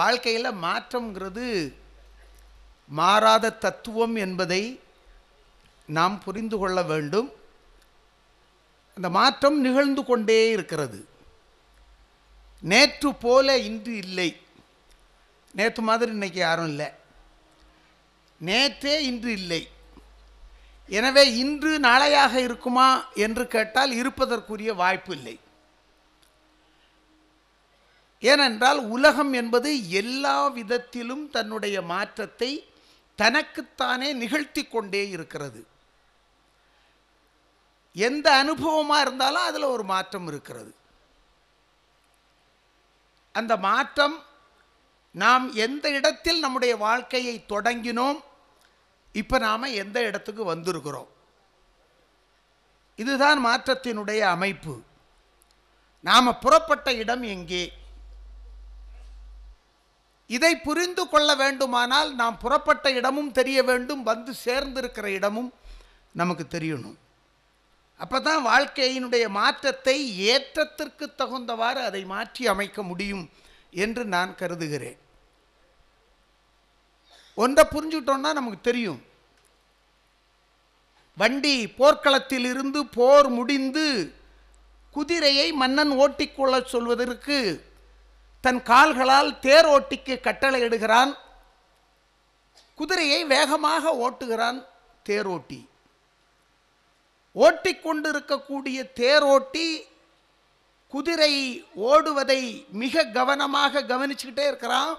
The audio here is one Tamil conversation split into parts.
வாழ்க்கையில் மாற்றங்கிறது மாறாத தத்துவம் என்பதை நாம் புரிந்து கொள்ள வேண்டும் அந்த மாற்றம் நிகழ்ந்து கொண்டே இருக்கிறது நேற்று போல இன்று இல்லை நேற்று மாதிரி இன்றைக்கி யாரும் இல்லை நேற்றே இன்று இல்லை எனவே இன்று நாளையாக இருக்குமா என்று கேட்டால் இருப்பதற்குரிய வாய்ப்பு இல்லை ஏனென்றால் உலகம் என்பது எல்லா விதத்திலும் தன்னுடைய மாற்றத்தை தனக்குத்தானே நிகழ்த்தி கொண்டே இருக்கிறது எந்த அனுபவமாக இருந்தாலும் அதில் ஒரு மாற்றம் இருக்கிறது அந்த மாற்றம் நாம் எந்த இடத்தில் நம்முடைய வாழ்க்கையை தொடங்கினோம் இப்போ நாம் எந்த இடத்துக்கு வந்திருக்கிறோம் இதுதான் மாற்றத்தினுடைய அமைப்பு நாம் புறப்பட்ட இடம் எங்கே இதை புரிந்து கொள்ள வேண்டுமானால் நாம் புறப்பட்ட இடமும் தெரிய வேண்டும் வந்து சேர்ந்திருக்கிற இடமும் நமக்கு தெரியணும் அப்போ தான் வாழ்க்கையினுடைய மாற்றத்தை ஏற்றத்திற்கு தகுந்தவாறு அதை மாற்றி அமைக்க முடியும் என்று நான் கருதுகிறேன் ஒன்றை புரிஞ்சுக்கிட்டோன்னா நமக்கு தெரியும் வண்டி போர்க்களத்தில் இருந்து போர் முடிந்து குதிரையை மன்னன் ஓட்டிக்கொள்ள சொல்வதற்கு தன் கால்களால் தேர் ஓட்டிக்கு கட்டளை இடுகிறான் குதிரையை வேகமாக ஓட்டுகிறான் தேரோட்டி ஓட்டிக்கொண்டு இருக்கக்கூடிய தேரோட்டி குதிரை ஓடுவதை மிக கவனமாக கவனிச்சுக்கிட்டே இருக்கிறான்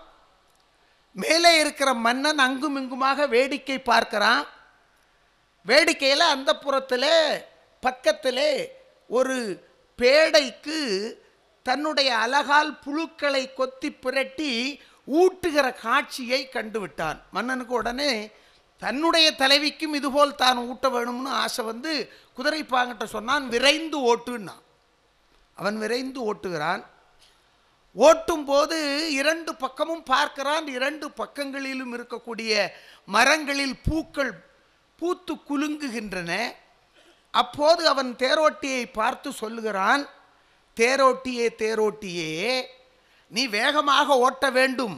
மேலே இருக்கிற மன்னன் அங்கும் இங்குமாக வேடிக்கை பார்க்கிறான் வேடிக்கையில் அந்த புறத்தில் பக்கத்திலே ஒரு பேடைக்கு தன்னுடைய அழகால் புழுக்களை கொத்தி புரட்டி ஊட்டுகிற காட்சியை கண்டுவிட்டான் மன்னனுக்கு உடனே தன்னுடைய தலைவிக்கும் இதுபோல் தான் ஊட்ட வேணும்னு ஆசை வந்து குதிரைப்பாங்கிட்ட சொன்னான் விரைந்து ஓட்டுன்னா அவன் விரைந்து ஓட்டுகிறான் ஓட்டும் போது இரண்டு பக்கமும் பார்க்கிறான் இரண்டு பக்கங்களிலும் இருக்கக்கூடிய மரங்களில் பூக்கள் பூத்து குலுங்குகின்றன அப்போது அவன் தேரோட்டியை பார்த்து சொல்லுகிறான் தேரோட்டியே தேரோட்டியே நீ வேகமாக ஓட்ட வேண்டும்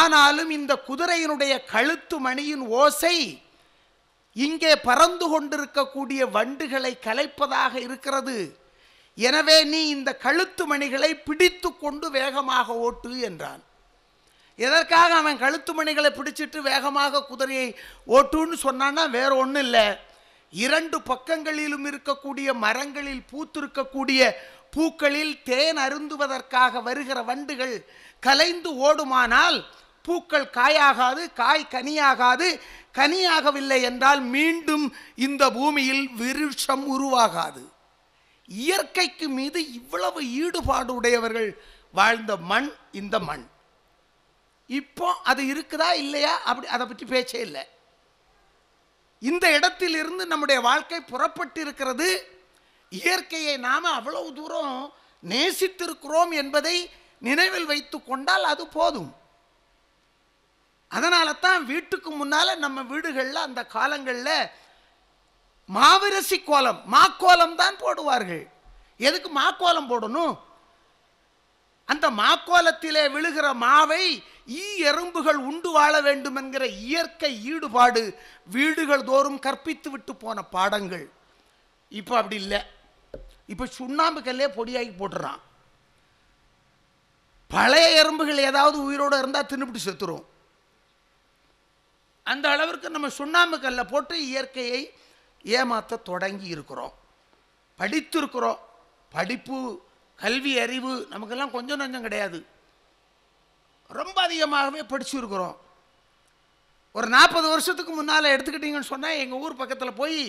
ஆனாலும் இந்த குதிரையினுடைய கழுத்து மணியின் ஓசை இங்கே பறந்து கொண்டிருக்கக்கூடிய வண்டுகளை கலைப்பதாக இருக்கிறது எனவே நீ இந்த கழுத்து மணிகளை பிடித்து கொண்டு வேகமாக ஓட்டு என்றான் எதற்காக அவன் கழுத்து மணிகளை பிடிச்சிட்டு வேகமாக குதிரையை ஓட்டுன்னு சொன்னான்னா வேற ஒன்றும் இல்லை இரண்டு பக்கங்களிலும் இருக்கக்கூடிய மரங்களில் பூத்திருக்கக்கூடிய பூக்களில் தேன் அருந்துவதற்காக வருகிற வண்டுகள் கலைந்து ஓடுமானால் பூக்கள் காயாகாது காய் கனியாகாது கனியாகவில்லை என்றால் மீண்டும் இந்த பூமியில் விருட்சம் உருவாகாது இயற்கைக்கு மீது இவ்வளவு ஈடுபாடு உடையவர்கள் வாழ்ந்த மண் இந்த மண் இப்போ அது இருக்குதா இல்லையா அப்படி அதை பற்றி பேச்சே இல்லை இந்த இடத்திலிருந்து நம்முடைய வாழ்க்கை புறப்பட்டிருக்கிறது இயற்கையை நாம் அவ்வளவு தூரம் நேசித்திருக்கிறோம் என்பதை நினைவில் வைத்து கொண்டால் அது போதும் அதனால தான் வீட்டுக்கு முன்னால் நம்ம வீடுகளில் அந்த காலங்களில் மாவிரசி கோலம் மாக்கோலம் தான் போடுவார்கள் எதுக்கு மாக்கோலம் போடணும் அந்த மாக்கோலத்திலே விழுகிற மாவை ஈ எறும்புகள் உண்டு வாழ வேண்டும் என்கிற இயற்கை ஈடுபாடு வீடுகள் தோறும் கற்பித்து விட்டு போன பாடங்கள் இப்போ அப்படி இல்லை இப்போ சுண்ணாம்பு கல்லே பொடியாகி போட்டுறான் பழைய எறும்புகள் ஏதாவது உயிரோடு இருந்தால் தின்னுபிட்டு செத்துரும் அந்த அளவிற்கு நம்ம சுண்ணாம்பு கல்லை போட்டு இயற்கையை ஏமாற்ற தொடங்கி இருக்கிறோம் படித்திருக்கிறோம் படிப்பு கல்வி அறிவு நமக்கெல்லாம் கொஞ்சம் கொஞ்சம் கிடையாது ரொம்ப அதிகமாகவே படிச்சுருக்குறோம் ஒரு நாற்பது வருஷத்துக்கு முன்னால் எடுத்துக்கிட்டிங்கன்னு சொன்னால் எங்கள் ஊர் பக்கத்தில் போய்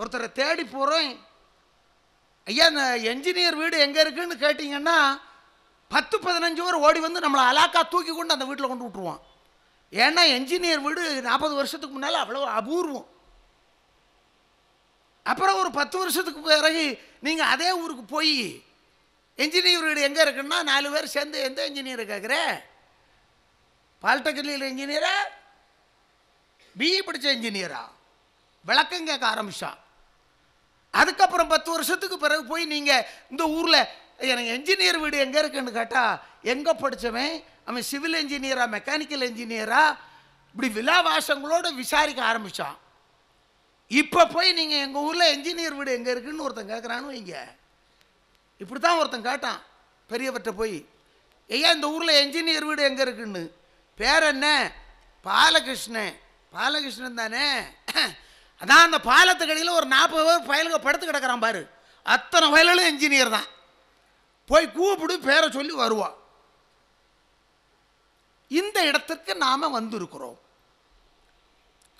ஒருத்தரை தேடி போகிறோம் ஐயா இந்த என்ஜினியர் வீடு எங்கே இருக்குன்னு கேட்டிங்கன்னா பத்து பதினஞ்சு பேர் ஓடி வந்து நம்மளை அலாக்கா தூக்கி கொண்டு அந்த வீட்டில் கொண்டு விட்ருவோம் ஏன்னா என்ஜினியர் வீடு நாற்பது வருஷத்துக்கு முன்னால் அவ்வளோ அபூர்வம் அப்புறம் ஒரு பத்து வருஷத்துக்கு பிறகு நீங்கள் அதே ஊருக்கு போய் என்ஜினியர் வீடு எங்கே இருக்குன்னா நாலு பேர் சேர்ந்து எந்த என்ஜினியரை கேட்குற பாலிடெக்னிக்கல் என்ஜினியரா பிஇ படித்த என்ஜினியரா விளக்கம் கேட்க ஆரம்பித்தான் அதுக்கப்புறம் பத்து வருஷத்துக்கு பிறகு போய் நீங்கள் இந்த ஊரில் எனக்கு என்ஜினியர் வீடு எங்கே இருக்குன்னு கேட்டால் எங்கே படித்தவன் அவன் சிவில் இன்ஜினியராக மெக்கானிக்கல் இன்ஜினியராக இப்படி விலாவாசங்களோடு விசாரிக்க ஆரம்பித்தான் இப்போ போய் நீங்கள் எங்கள் ஊரில் என்ஜினியர் வீடு எங்கே இருக்குன்னு ஒருத்தன் கேட்குறான்னு இங்கே இப்படி தான் ஒருத்தன் கேட்டான் பெரியவற்றை போய் ஐயா இந்த ஊரில் என்ஜினியர் வீடு எங்கே இருக்குன்னு பேர் என்ன பாலகிருஷ்ணன் பாலகிருஷ்ணன் தானே அதான் அந்த அடியில் ஒரு நாற்பது பேர் பயலுக படுத்து கிடக்கிறான் பாரு அத்தனை வயலும் இன்ஜினியர் தான் போய் கூப்பிடு பேரை சொல்லி வருவான் இந்த இடத்திற்கு நாம் வந்திருக்கிறோம்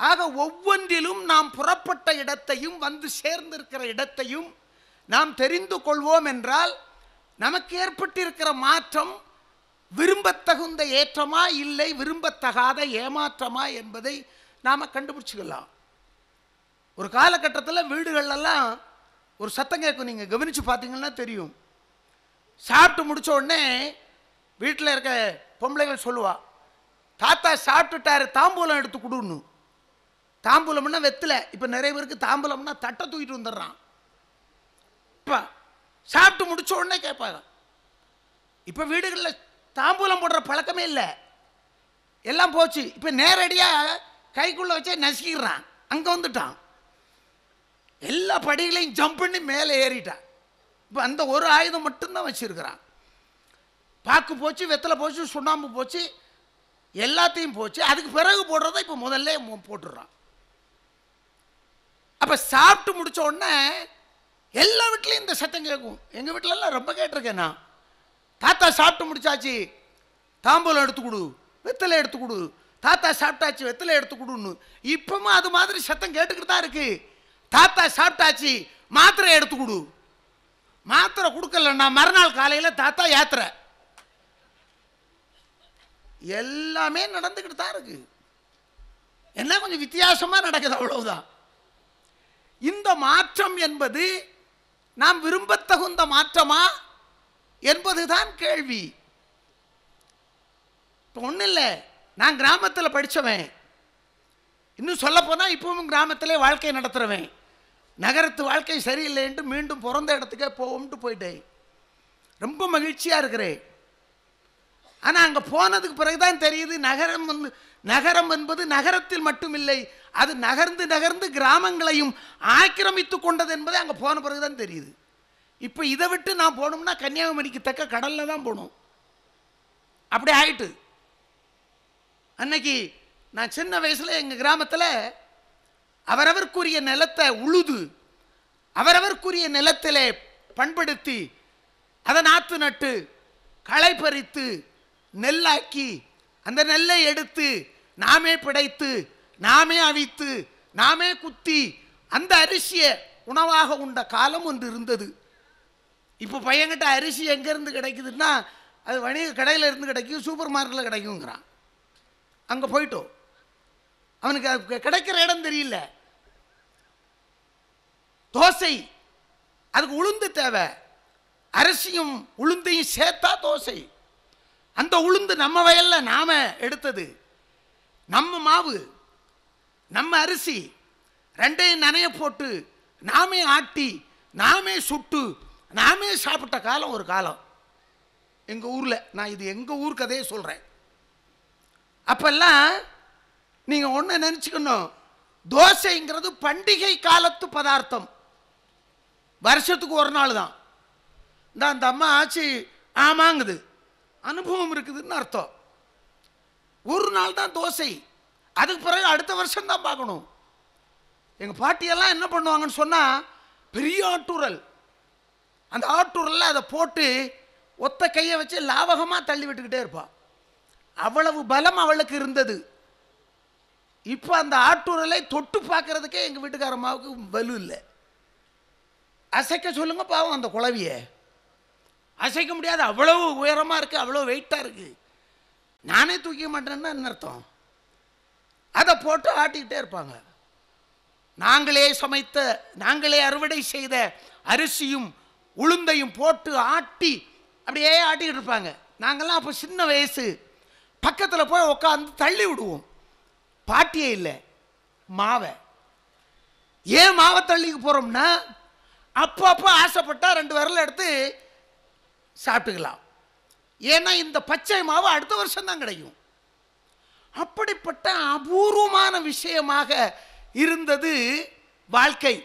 ஆக ஒவ்வொன்றிலும் நாம் புறப்பட்ட இடத்தையும் வந்து சேர்ந்திருக்கிற இடத்தையும் நாம் தெரிந்து கொள்வோம் என்றால் நமக்கு ஏற்பட்டிருக்கிற மாற்றம் விரும்பத்தகுந்த ஏற்றமா இல்லை விரும்பத்தகாத ஏமாற்றமா என்பதை நாம் கண்டுபிடிச்சிக்கலாம் ஒரு காலகட்டத்தில் வீடுகள்லாம் ஒரு சத்தம் கேட்கும் நீங்கள் கவனித்து பார்த்தீங்கன்னா தெரியும் சாப்பிட்டு முடித்த உடனே வீட்டில் இருக்க பொம்பளைகள் சொல்லுவாள் தாத்தா சாப்பிட்டுட்டாரு தாம்பூலம் எடுத்து கொடுன்னு தாம்பூலம்னா வெத்தலை இப்போ நிறைய பேருக்கு தாம்பூலம்னா தட்டை தூக்கிட்டு வந்துடுறான் இப்போ சாப்பிட்டு முடிச்ச உடனே கேட்பாங்க இப்போ வீடுகளில் தாம்பூலம் போடுற பழக்கமே இல்லை எல்லாம் போச்சு இப்போ நேரடியாக கைக்குள்ளே வச்சே நசுக்கிடுறான் அங்கே வந்துட்டான் எல்லா படிகளையும் ஜம்ப் பண்ணி மேலே ஏறிட்டான் இப்போ அந்த ஒரு ஆயுதம் மட்டும்தான் வச்சுருக்கிறான் பாக்கு போச்சு வெத்தலை போச்சு சுண்ணாம்பு போச்சு எல்லாத்தையும் போச்சு அதுக்கு பிறகு போடுறத இப்போ முதல்ல போட்டுடுறான் அப்போ சாப்பிட்டு முடித்த உடனே எல்லா வீட்லேயும் இந்த சத்தம் கேட்கும் எங்கள் வீட்டிலலாம் ரொம்ப கேட்டிருக்கேன் நான் தாத்தா சாப்பிட்டு முடிச்சாச்சு தாம்பூலம் எடுத்து கொடு வெத்தலை எடுத்து கொடு தாத்தா சாப்பிட்டாச்சு வெத்தலை எடுத்து கொடுன்னு இப்போவும் அது மாதிரி சத்தம் கேட்டுக்கிட்டு தான் இருக்குது தாத்தா சாப்பிட்டாச்சு மாத்திரை எடுத்து கொடு மாத்திரை கொடுக்கலன்னா மறுநாள் காலையில் தாத்தா யாத்திரை எல்லாமே நடந்துக்கிட்டு தான் இருக்கு என்ன கொஞ்சம் வித்தியாசமாக நடக்குது அவ்வளவுதான் இந்த மாற்றம் என்பது நாம் விரும்பத்தகுந்த மாற்றமா என்பதுதான் கேள்வி இப்போ ஒன்றும் இல்லை நான் கிராமத்தில் படித்தவன் இன்னும் சொல்லப்போனால் இப்பவும் கிராமத்திலே வாழ்க்கை நடத்துகிறவன் நகரத்து வாழ்க்கை சரியில்லைன்ட்டு மீண்டும் பிறந்த இடத்துக்கே போவோம்ட்டு போயிட்டேன் ரொம்ப மகிழ்ச்சியாக இருக்கிறேன் ஆனால் அங்கே போனதுக்கு பிறகு தான் தெரியுது நகரம் வந்து நகரம் என்பது நகரத்தில் மட்டுமில்லை அது நகர்ந்து நகர்ந்து கிராமங்களையும் ஆக்கிரமித்து கொண்டது என்பது அங்கே போன பிறகு தான் தெரியுது இப்போ இதை விட்டு நான் போகணும்னா கன்னியாகுமரிக்கு தக்க கடலில் தான் போகணும் அப்படி ஆயிட்டு அன்னைக்கு நான் சின்ன வயசில் எங்கள் கிராமத்தில் அவரவர்க்குரிய நிலத்தை உழுது அவரவர்க்குரிய நிலத்தில் பண்படுத்தி அதை நாற்று நட்டு களை பறித்து நெல்லாக்கி அந்த நெல்லை எடுத்து நாமே பிடைத்து நாமே அவித்து நாமே குத்தி அந்த அரிசியை உணவாக உண்ட காலம் ஒன்று இருந்தது இப்போ பையன்கிட்ட அரிசி எங்கேருந்து கிடைக்குதுன்னா அது வணிக கடையில் இருந்து கிடைக்கும் சூப்பர் மார்க்கெட்டில் கிடைக்குங்கிறான் அங்கே போயிட்டோம் அவனுக்கு கிடைக்கிற இடம் தெரியல தோசை அதுக்கு உளுந்து தேவை அரிசியும் உளுந்தையும் சேர்த்தா தோசை அந்த உளுந்து நம்ம வயலில் நாம் எடுத்தது நம்ம மாவு நம்ம அரிசி ரெண்டையும் நனைய போட்டு நாமே ஆட்டி நாமே சுட்டு நாமே சாப்பிட்ட காலம் ஒரு காலம் எங்கள் ஊரில் நான் இது எங்கள் ஊர் கதையே சொல்கிறேன் அப்போல்லாம் நீங்கள் ஒன்று நினச்சிக்கணும் தோசைங்கிறது பண்டிகை காலத்து பதார்த்தம் வருஷத்துக்கு ஒரு நாள் தான் இந்த அந்த அம்மா ஆச்சு ஆமாங்குது அனுபவம் இருக்குதுன்னு அர்த்தம் ஒரு நாள் தான் தோசை அதுக்கு பிறகு அடுத்த வருஷம் தான் பார்க்கணும் எங்கள் பாட்டியெல்லாம் என்ன பண்ணுவாங்கன்னு சொன்னால் பெரிய ஆட்டுரல் அந்த ஆட்டுரலில் அதை போட்டு ஒத்த கையை வச்சு லாவகமாக தள்ளி விட்டுக்கிட்டே இருப்பாள் அவ்வளவு பலம் அவளுக்கு இருந்தது இப்போ அந்த ஆட்டுரலை தொட்டு பார்க்கறதுக்கே எங்கள் வீட்டுக்கார அம்மாவுக்கு வலு இல்லை அசைக்க சொல்லுங்கள் பாவம் அந்த குழவிய அசைக்க முடியாது அவ்வளோ உயரமாக இருக்குது அவ்வளோ வெயிட்டாக இருக்குது நானே தூக்க மாட்டேன்னா என்ன அர்த்தம் அதை போட்டு ஆட்டிக்கிட்டே இருப்பாங்க நாங்களே சமைத்த நாங்களே அறுவடை செய்த அரிசியும் உளுந்தையும் போட்டு ஆட்டி அப்படியே ஆட்டிக்கிட்டு இருப்பாங்க நாங்கள்லாம் அப்போ சின்ன வயசு பக்கத்தில் போய் உட்காந்து தள்ளி விடுவோம் பாட்டியே இல்லை மாவை ஏன் மாவை தள்ளிக்கு போகிறோம்னா அப்போ அப்போ ஆசைப்பட்டால் ரெண்டு விரல எடுத்து சாப்பிட்டுக்கலாம் ஏன்னா இந்த பச்சை மாவு அடுத்த வருஷம்தான் கிடைக்கும் அப்படிப்பட்ட அபூர்வமான விஷயமாக இருந்தது வாழ்க்கை